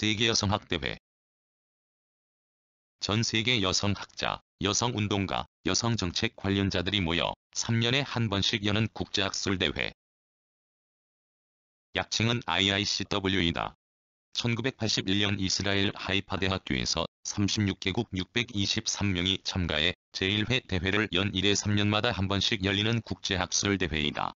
세계 여성학대회 전 세계 여성학자, 여성운동가, 여성정책 관련자들이 모여 3년에 한 번씩 여는 국제학술대회. 약칭은 IICW이다. 1981년 이스라엘 하이파 대학교에서 36개국 623명이 참가해 제1회 대회를 연 1회 3년마다 한 번씩 열리는 국제학술대회이다.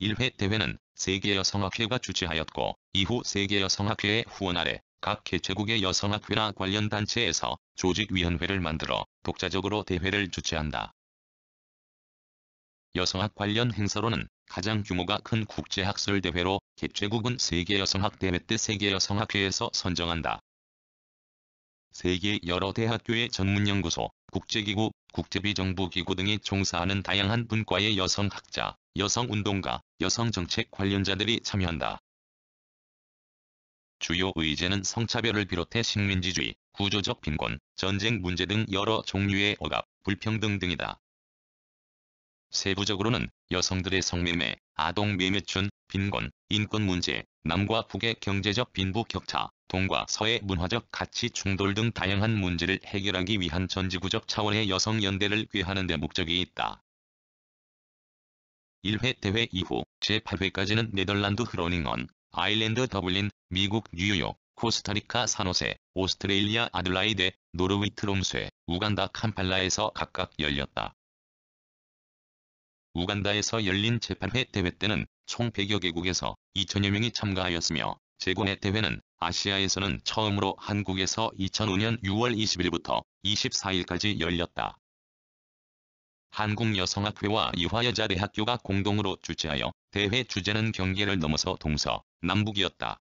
1회 대회는 세계여성학회가 주최하였고 이후 세계여성학회의 후원 아래 각 개최국의 여성학회나 관련 단체에서 조직위원회를 만들어 독자적으로 대회를 주최한다. 여성학 관련 행사로는 가장 규모가 큰 국제학술대회로 개최국은 세계여성학대회 때 세계여성학회에서 선정한다. 세계 여러 대학교의 전문연구소, 국제기구, 국제비정부기구 등이 종사하는 다양한 분과의 여성학자, 여성운동가, 여성정책 관련자들이 참여한다. 주요 의제는 성차별을 비롯해 식민지주의, 구조적 빈곤, 전쟁 문제 등 여러 종류의 억압, 불평등 등이다. 세부적으로는 여성들의 성매매, 아동 매매춘, 빈곤, 인권 문제, 남과 북의 경제적 빈부 격차, 동과 서의 문화적 가치 충돌 등 다양한 문제를 해결하기 위한 전지구적 차원의 여성 연대를 꾀하는 데 목적이 있다. 1회 대회 이후 제8회까지는 네덜란드 흐로닝언, 아일랜드 더블린, 미국 뉴욕, 코스타리카 산호세, 오스트레일리아 아들라이데, 노르웨이 트롬쇠, 우간다 캄팔라에서 각각 열렸다. 우간다에서 열린 재판회 대회 때는 총 100여 개국에서 2천여 명이 참가하였으며 재건의 대회는 아시아에서는 처음으로 한국에서 2005년 6월 20일부터 24일까지 열렸다. 한국여성학회와 이화여자대학교가 공동으로 주최하여 대회 주제는 경계를 넘어서 동서, 남북이었다.